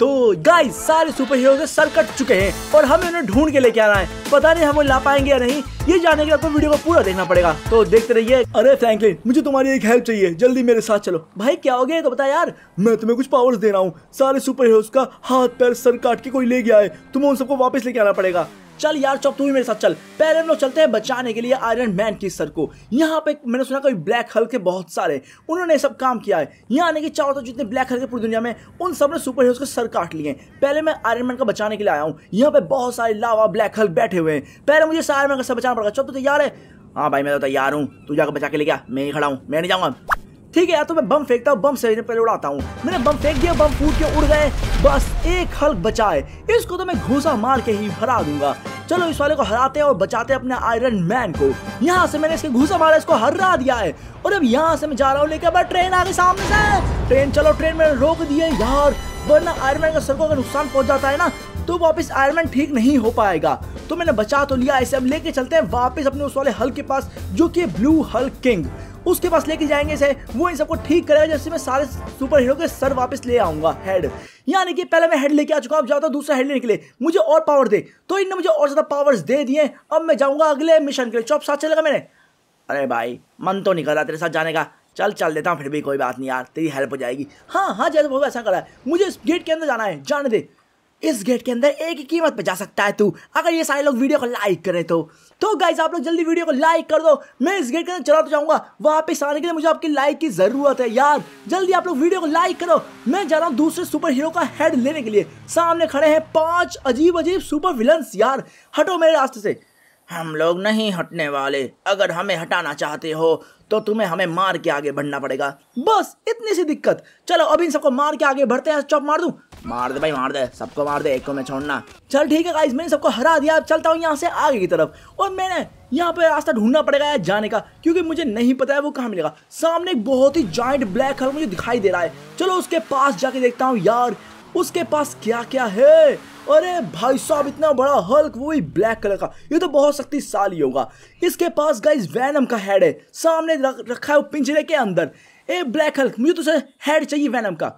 तो गाइस सारे super hero sir cut चुके हैं और हमें उन्हें ढूंढ के लेके आना है पता नहीं हम ला पाएंगे या नहीं ये जाने के लिए आपको वीडियो को पूरा देखना पड़ेगा तो देखते रहिए अरे फ्रैंकलिन मुझे तुम्हारी एक हेल्प चाहिए जल्दी मेरे साथ चलो भाई क्या हो गया तो बता यार मैं तुम्हें कुछ पावर्स दे रहा हूँ सारे सुपर हीरो का हाथ पैर सर काट के कोई ले गया है तुम्हें उन सबको वापस लेके आना पड़ेगा चल यार चौक तू भी मेरे साथ चल पहले हम लोग चलते हैं बचाने के लिए आयरन मैन की सर को यहाँ पे मैंने सुना कोई ब्लैक हल के बहुत सारे उन्होंने सब काम किया है यहाँ आने के चारों तरफ तो जितने ब्लैक हल के पूरी दुनिया में उन सब ने सुपर हीरोज के सर काट लिए पहले मैं आयरन मैन का बचाने के लिए आया हूँ यहाँ पे बहुत सारे लावा ब्लैक हल बैठे हुए हैं पहले मुझे आयरन मैन का सर बचाना पड़ेगा चौक तो तैयार है हाँ भाई मैं तो तैयार हूँ तू जाकर बचा के लिए गया मैं ही खड़ा हूँ मैं नहीं जाऊँगा ठीक है या तो मैं बम फेंकता हूँ बम से पहले उड़ाता हूँ मैंने बम फेंक दिया बम फूट के उड़ गए बस एक हल्क बचाए इसको तो मैं घूसा मार के ही हरा दूंगा चलो इस वाले को हराते हैं और बचाते हैं अपने आयरन मैन को यहाँ से मैंने इसके घूसा मारा इसको हरा दिया है और अब यहाँ से मैं जा रहा हूँ लेकर ट्रेन आगे सामने से ट्रेन चलो ट्रेन मैंने रोक दिए यार वरना आयरन मैन का सड़कों का नुकसान पहुंच जाता है ना तो वापस आयरन मैन ठीक नहीं हो पाएगा तो मैंने बचा तो लिया ऐसे अब लेके चलते हैं वापस अपने उस वाले हल्क के पास जो कि ब्लू हल्क किंग उसके पास लेके जाएंगे इसे वो इन सबको ठीक करेगा जैसे मैं सारे सुपर हीरो के सर वापस ले आऊंगा हेड यानी कि पहले मैं हेड लेके आ चुका हूँ अब जाता तो दूसरा हेड लेने के लिए मुझे और पावर दे तो इनने मुझे और ज़्यादा पावर्स दे दिए अब मैं जाऊँगा अगले मिशन के लिए चौप साथ चलेगा मैंने अरे भाई मन तो नहीं कर रहा तेरे साथ जाने का चल चल देता हूँ फिर भी कोई बात नहीं यार तेरी हेल्प हो जाएगी हाँ हाँ जैसे बहुत ऐसा करा है मुझे इस गेट के अंदर जाना है जाने दे इस गेट के अंदर एक ही कीमत पे जा सकता है तू अगर ये सारे लोग वीडियो को लाइक करें तो तो गाइज आप लोग जल्दी वीडियो को लाइक कर दो मैं इस गेट के अंदर चला तो जाऊंगा वहाँ पे आने के लिए मुझे आपकी लाइक की जरूरत है यार जल्दी आप लोग वीडियो को लाइक करो मैं जा रहा हूँ दूसरे सुपर हीरो का हेड लेने के लिए सामने खड़े हैं पांच अजीब अजीब सुपर विलन यार हटो मेरे रास्ते से हम लोग नहीं हटने वाले अगर हमें हटाना चाहते हो तो तुम्हें हमें मार के आगे बढ़ना पड़ेगा बस इतनी सी दिक्कत चलो अब इन सबको मार के आगे बढ़ते हैं चौप मार दूं मार दे भाई मार दे सबको मार दे एक को मैं छोड़ना चल ठीक है गाइस मैंने सबको हरा दिया अब चलता हूँ यहाँ से आगे की तरफ और मैंने यहाँ पे रास्ता ढूंढना पड़ेगा यार जाने का क्योंकि मुझे नहीं पता है वो कहाँ मिलेगा सामने एक बहुत ही जॉइंट ब्लैक होल मुझे दिखाई दे रहा है चलो उसके पास जाके देखता हूँ यार उसके पास क्या क्या है अरे भाई साहब इतना बड़ा हल्क वो ही ब्लैक कलर का ये तो बहुत शक्तिशाली होगा इसके पास गाइस वैनम का हेड है सामने रखा है वो पिंजरे के अंदर ए ब्लैक हल्क मुझे तो सर हेड चाहिए वैनम का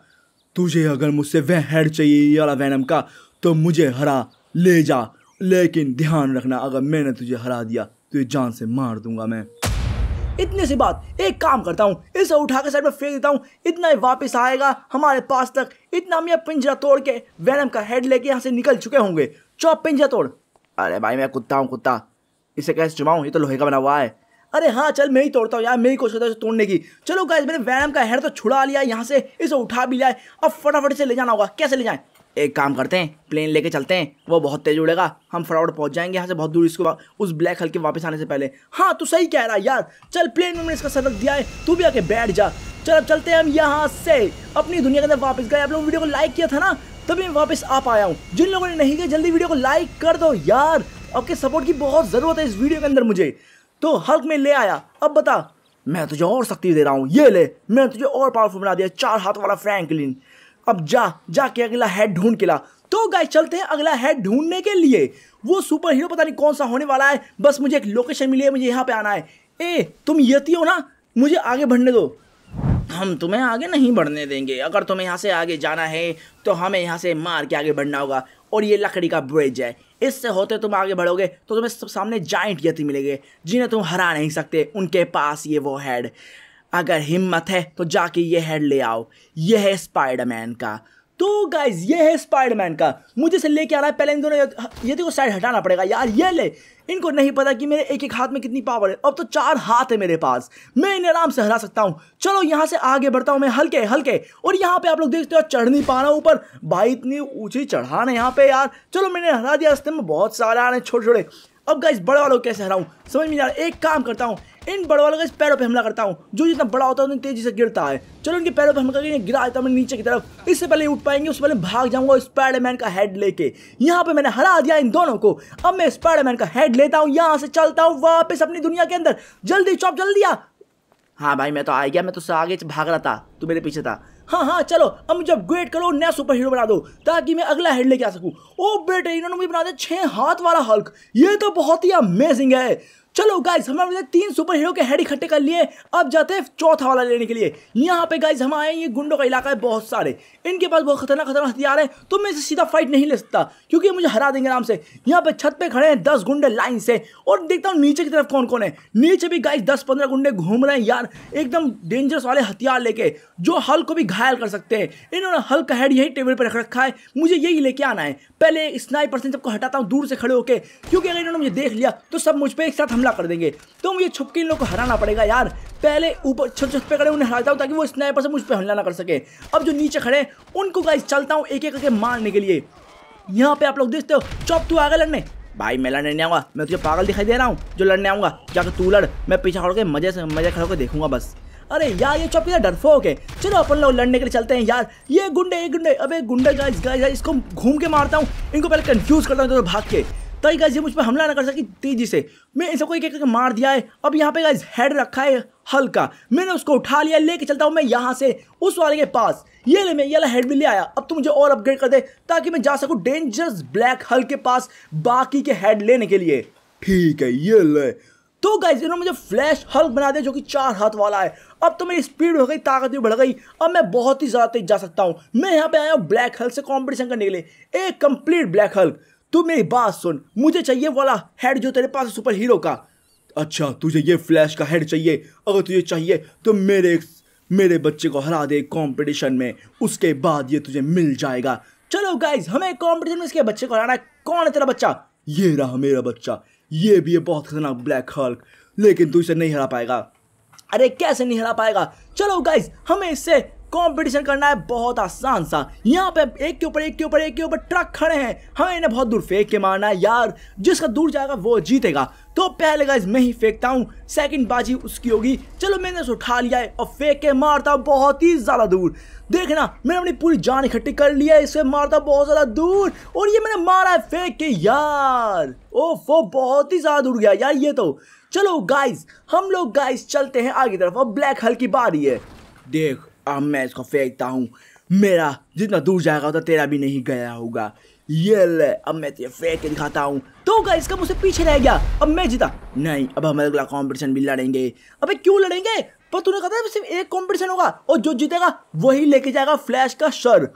तुझे अगर मुझसे वह हेड चाहिए ये वाला वैनम का तो मुझे हरा ले जा लेकिन ध्यान रखना अगर मैंने तुझे हरा दिया तो ये जान से मार दूंगा मैं इतने सी बात एक काम करता हूँ इसे उठा के साइड में फेंक देता हूँ इतना ही वापस आएगा हमारे पास तक इतना हम यह पिंजरा तोड़ के वैनम का हेड लेके यहाँ से निकल चुके होंगे चौप पिंजरा तोड़ अरे भाई मैं कुत्ता हूँ कुत्ता इसे कैसे चुमाऊँ ये तो लोहे का बना हुआ है अरे हाँ चल मैं ही तोड़ता हूँ यार मैं ही कोशिश करता हूँ तोड़ने की चलो गाइज मैंने वैनम का हेड तो छुड़ा लिया यहाँ से इसे उठा भी लिया अब फटाफट इसे ले जाना होगा कैसे ले जाए एक काम करते हैं प्लेन लेके चलते हैं वो बहुत तेज उड़ेगा हम फटाफट पहुंच जाएंगे यहाँ से बहुत दूर इसको उस ब्लैक हल्के वापस आने से पहले हाँ तू सही कह रहा है यार चल प्लेन में मैंने इसका सर रख दिया है तू भी आके बैठ जा चल अब चलते हैं हम यहाँ से अपनी दुनिया के अंदर वापस गए आप लोगों वीडियो को लाइक किया था ना तभी मैं वापस आ पाया हूँ जिन लोगों ने नहीं किया जल्दी वीडियो को लाइक कर दो यार आपके सपोर्ट की बहुत ज़रूरत है इस वीडियो के अंदर मुझे तो हल्क में ले आया अब बता मैं तुझे और शक्ति दे रहा हूँ ये ले मैंने तुझे और पावरफुल बना दिया चार हाथ वाला फ्रैंकलिन अब जा जा के अगला हेड ढूंढ के ला तो गाय चलते हैं अगला हेड ढूंढने के लिए वो सुपर हीरो पता नहीं कौन सा होने वाला है बस मुझे एक लोकेशन मिली है मुझे यहाँ पे आना है ए तुम यति हो ना मुझे आगे बढ़ने दो हम तुम्हें आगे नहीं बढ़ने देंगे अगर तुम्हें यहाँ से आगे जाना है तो हमें यहाँ से मार के आगे बढ़ना होगा और ये लकड़ी का ब्रिज है इससे होते तुम आगे बढ़ोगे तो तुम्हें सामने जाइंट यति मिलेंगे जिन्हें तुम हरा नहीं सकते उनके पास ये वो हेड अगर हिम्मत है तो जाके ये हेड ले आओ यह है स्पाइडरमैन का तो गाइज ये है स्पाइडरमैन का मुझे से लेके आना है पहले इन दोनों ये देखो साइड हटाना पड़ेगा यार ये ले इनको नहीं पता कि मेरे एक एक हाथ में कितनी पावर है अब तो चार हाथ है मेरे पास मैं इन्हें आराम से हरा सकता हूँ चलो यहाँ से आगे बढ़ता हूँ मैं हल्के हल्के और यहाँ पे आप लोग देखते हो चढ़ नहीं पा रहा हूँ ऊपर भाई इतनी ऊँची चढ़ान यहाँ पे यार चलो मैंने हरा दिया रास्ते में बहुत सारे आ रहे हैं छोटे छोटे अब गाइज बड़े वालों कैसे हराऊं समझ में यार एक काम करता हूँ इन बड़े वालों के पैरों पे हमला करता हूँ जो जितना बड़ा होता है उतनी तेजी से गिरता है चलो इनके पैरों पे हमला करके गिरा देता हूँ नीचे की तरफ इससे पहले उठ पाएंगे उससे पहले भाग जाऊंगा स्पाइडरमैन का हेड लेके यहाँ पे मैंने हरा दिया इन दोनों को अब मैं स्पाइडरमैन का हेड लेता हूँ यहाँ से चलता हूँ वापस अपनी दुनिया के अंदर जल्दी चौप जल्दी आ हाँ भाई मैं तो आ गया मैं तो आगे भाग रहा था तू मेरे पीछे था हाँ हाँ चलो अब मुझे अपग्रेड करो नया सुपर हीरो बना दो ताकि मैं अगला हेड लेके आ सकूँ ओ बेटे इन्होंने मुझे बना दिया छः हाथ वाला हल्क ये तो बहुत ही अमेजिंग है चलो गाइज हमारे तीन सुपर हीरो के हेड इकट्ठे कर लिए अब जाते हैं चौथा वाला लेने के लिए यहाँ पे गाइज हम आए ये गुंडों का इलाका है बहुत सारे इनके पास बहुत खतरनाक खतरनाक हथियार है तो मैं इसे सीधा फाइट नहीं ले सकता क्योंकि मुझे हरा देंगे आराम से यहाँ पे छत पे खड़े हैं दस गुंडे लाइन से और देखता हूँ नीचे की तरफ कौन कौन है नीचे भी गाइज दस पंद्रह गुंडे घूम रहे हैं यार एकदम डेंजरस वाले हथियार लेके जो हल को भी घायल कर सकते हैं इन्होंने हल का हेड यही टेबल पर रख रखा है मुझे यही लेके आना है पहले स्नाइपर से सबको हटाता हूँ दूर से खड़े होकर क्योंकि अगर इन्होंने मुझे देख लिया तो सब मुझ पर एक साथ हमला हमला कर देंगे तो मुझे छुप के इन लोग को हराना पड़ेगा यार पहले ऊपर छत छत पे खड़े उन्हें हराता हूँ ताकि वो स्नाइपर से मुझ पर हमला ना कर सके अब जो नीचे खड़े उनको गाइस चलता हूँ एक एक करके मारने के लिए यहाँ पे आप लोग देखते हो चौप तू आगे लड़ने भाई मैं लड़ने नहीं आऊँगा मैं तुझे पागल दिखाई दे रहा हूँ जो लड़ने आऊँगा जाकर तू लड़ मैं पीछे खड़ो के मजे से मजे खड़ो के देखूंगा बस अरे यार ये चौपी चौकी डरफोक है चलो अपन लोग लड़ने के लिए चलते हैं यार ये गुंडे ये गुंडे अबे गुंडे गाइस गाइस इसको घूम के मारता हूँ इनको पहले कंफ्यूज करता हूँ तो भाग के ताकि गाइज ये मुझ पर हमला ना कर सके तेजी से मैं इन सबको एक एक मार दिया है अब यहाँ पे गाइज हेड रखा है हल्का मैंने उसको उठा लिया लेके चलता हूँ मैं यहाँ से उस वाले के पास ये ले मैं ये वाला हेड भी ले आया अब तो मुझे और अपग्रेड कर दे ताकि मैं जा सकूँ डेंजरस ब्लैक हल के पास बाकी के हेड लेने के लिए ठीक है ये ले तो गाइज इन्होंने मुझे फ्लैश हल्क बना दिया जो कि चार हाथ वाला है अब तो मेरी स्पीड हो गई ताकत भी बढ़ गई अब मैं बहुत ही ज़्यादा तेज जा सकता हूँ मैं यहाँ पे आया हूँ ब्लैक हल्क से कॉम्पिटिशन करने के लिए एक कंप्लीट ब्लैक हल्क तू मेरी बात सुन मुझे चाहिए वाला हेड जो तेरे पास सुपर हीरो का अच्छा तुझे ये फ्लैश का हेड चाहिए अगर तुझे चाहिए तो मेरे मेरे बच्चे को हरा दे कंपटीशन में उसके बाद ये तुझे मिल जाएगा चलो गाइज हमें कंपटीशन में इसके बच्चे को हराना है कौन है तेरा बच्चा ये रहा मेरा बच्चा ये भी है बहुत खतरनाक ब्लैक हल्क लेकिन तू इसे नहीं हरा पाएगा अरे कैसे नहीं हरा पाएगा चलो गाइज हमें इससे कॉम्पिटिशन करना है बहुत आसान सा यहाँ पे एक के ऊपर एक के ऊपर एक के ऊपर ट्रक खड़े हैं हमें इन्हें बहुत दूर फेंक के मारना है यार जिसका दूर जाएगा वो जीतेगा तो पहले गाइज मैं ही फेंकता हूँ सेकंड बाजी उसकी होगी चलो मैंने उसे उठा लिया है और फेंक के मारता हूँ बहुत ही ज़्यादा दूर देखना मैंने अपनी पूरी जान इकट्ठी कर लिया है इसे मारता बहुत ज़्यादा दूर और ये मैंने मारा है फेंक के यार ओफ बहुत ही ज़्यादा दूर गया यार ये तो चलो गाइज हम लोग गाइज चलते हैं आगे तरफ और ब्लैक हल की बारी है देख अब मैं इसको फेंकता हूँ मेरा जितना दूर जाएगा उतना तेरा भी नहीं गया होगा ये ले अब मैं तुझे फेंक के दिखाता हूँ तो होगा इसका मुझसे पीछे रह गया अब मैं जीता नहीं अब हम अगला कॉम्पिटिशन भी लड़ेंगे अबे क्यों लड़ेंगे पर तूने कहा था सिर्फ एक कॉम्पिटिशन होगा और जो जीतेगा वही लेके जाएगा फ्लैश का सर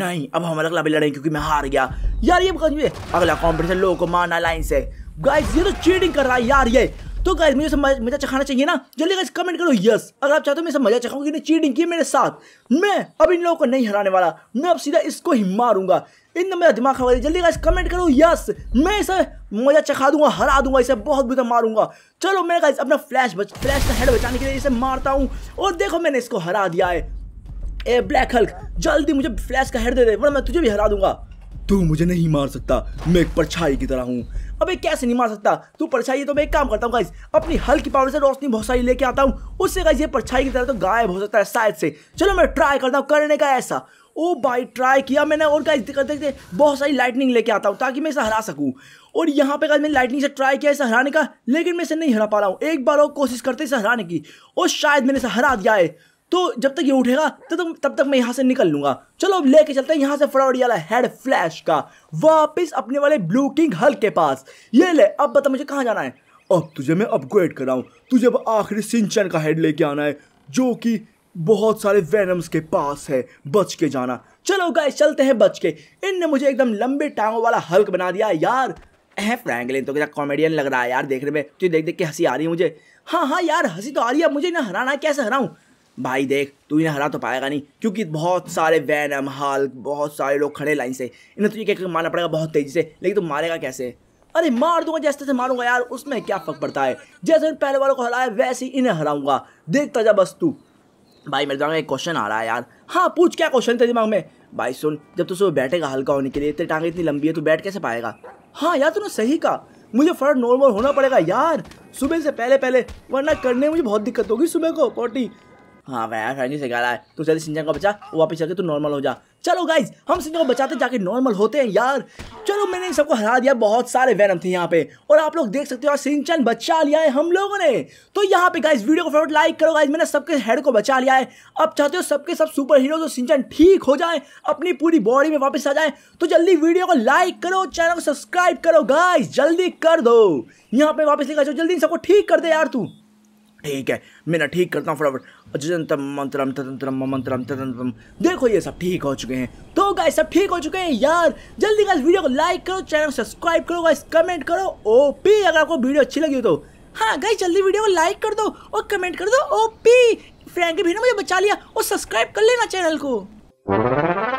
नहीं अब हम अगला भी लड़ेंगे क्योंकि मैं हार गया यार ये अगला कॉम्पिटिशन लोगों को मारना लाइन से गाइस ये तो चीटिंग कर रहा है यार ये तो गाइज मुझे मजा अच्छा चखाना चाहिए ना जल्दी गाइज कमेंट करो यस अगर आप चाहते हो मैं सब मजा चखाऊंगी ने चीटिंग की मेरे साथ मैं अब इन लोगों को नहीं हराने वाला मैं अब सीधा इसको ही मारूंगा इन मेरा दिमाग खा जल्दी गाइस कमेंट करो यस मैं इसे मजा चखा अच्छा दूंगा हरा दूंगा इसे बहुत बुरा मारूंगा चलो मैं गाइस अपना फ्लैश बच फ्लैश का हेड बचाने के लिए इसे मारता हूँ और देखो मैंने इसको हरा दिया है ए ब्लैक हल्क जल्दी मुझे फ्लैश का हेड दे दे वरना मैं तुझे भी हरा दूंगा तू मुझे नहीं मार सकता मैं एक परछाई की तरह हूँ अबे कैसे नहीं मार सकता तू परछाई है तो मैं एक काम करता हूँ गाइस अपनी हल्की पावर से रोशनी बहुत सारी लेके आता हूँ उससे गाइस ये परछाई की तरह तो गायब हो सकता है शायद से चलो मैं ट्राई करता हूँ करने का ऐसा ओ भाई ट्राई किया मैंने और गाइस करते देखते बहुत सारी लाइटनिंग लेके आता हूँ ताकि मैं इसे हरा सकूँ और यहाँ पे गाइस मैंने लाइटनिंग से ट्राई किया इसे हराने का लेकिन मैं इसे नहीं हरा पा रहा हूँ एक बार और कोशिश करते इसे हराने की और शायद मैंने इसे हरा दिया है तो जब तक ये उठेगा तब तो तक तब तक मैं यहाँ से निकल लूंगा चलो अब लेके चलते हैं यहाँ से फटाफट वाला हेड फ्लैश का वापस अपने वाले ब्लू किंग हल के पास ये ले अब बता मुझे कहाँ जाना है अब तुझे मैं अपग्रेड कर रहा हूँ तुझे अब आखिरी सिंचन का हेड लेके आना है जो कि बहुत सारे वेनम्स के पास है बच के जाना चलो गाय चलते हैं बच के इनने मुझे एकदम लंबे टांगों वाला हल्क बना दिया यार है फ्रैंकलिन तो क्या कॉमेडियन लग रहा है यार देखने में तुझे देख देख के हंसी आ रही है मुझे हाँ हाँ यार हंसी तो आ रही है मुझे ना हराना कैसे हराऊं भाई देख तू इन्हें हरा तो पाएगा नहीं क्योंकि बहुत सारे वैन एम हाल बहुत सारे लोग खड़े लाइन से इन्हें तुझे क्या मारना पड़ेगा बहुत तेज़ी से लेकिन तुम मारेगा कैसे अरे मार दूंगा जैसे तैसे मारूंगा यार उसमें क्या फर्क पड़ता है जैसे पहले वालों को हराया वैसे ही इन्हें हराऊंगा देखता जा बस तू भाई मेरे दिमाग में एक क्वेश्चन आ रहा है यार हाँ पूछ क्या क्वेश्चन तेरे दिमाग में भाई सुन जब तू सुबह बैठेगा हल्का होने के लिए तेरी टांगे इतनी लंबी है तू बैठ कैसे पाएगा हाँ यार तूने सही कहा मुझे फर्क नॉर्मल होना पड़ेगा यार सुबह से पहले पहले वरना करने में मुझे बहुत दिक्कत होगी सुबह को पोटी हाँ वह फैनी से कह रहा है तू जल्दी सिंजन को बचा वापस जाके तू नॉर्मल हो जा चलो गाइज हम सिंजन को बचाते जाके नॉर्मल होते हैं यार चलो मैंने सबको हरा दिया बहुत सारे वैनम थे यहाँ पे और आप लोग देख सकते हो सिंचन बचा लिया है हम लोगों ने तो यहाँ पे गाइज वीडियो को फेवरेट लाइक करो गाइज मैंने सबके हेड को बचा लिया है अब चाहते हो सबके सब सुपर हीरो सिंचन ठीक हो जाए अपनी पूरी बॉडी में वापस आ जाए तो जल्दी वीडियो को लाइक करो चैनल को सब्सक्राइब करो गाइज जल्दी कर दो यहाँ पे वापस लेकर जल्दी जल्दी सबको ठीक कर दे यार तू ठीक है मैं ना ठीक करता हूँ फटाफट अजंतम मंत्रम तदंतरम मंत्रम तदंतरम देखो ये सब ठीक हो चुके हैं तो गाइस सब ठीक हो चुके हैं यार जल्दी गाइस वीडियो को लाइक करो चैनल को सब्सक्राइब करो गाइस कमेंट करो ओपी अगर आपको वीडियो अच्छी लगी तो हाँ गाइस जल्दी वीडियो को लाइक कर दो और कमेंट कर दो ओपी फ्रैंक भी ने मुझे बचा लिया और सब्सक्राइब कर लेना चैनल को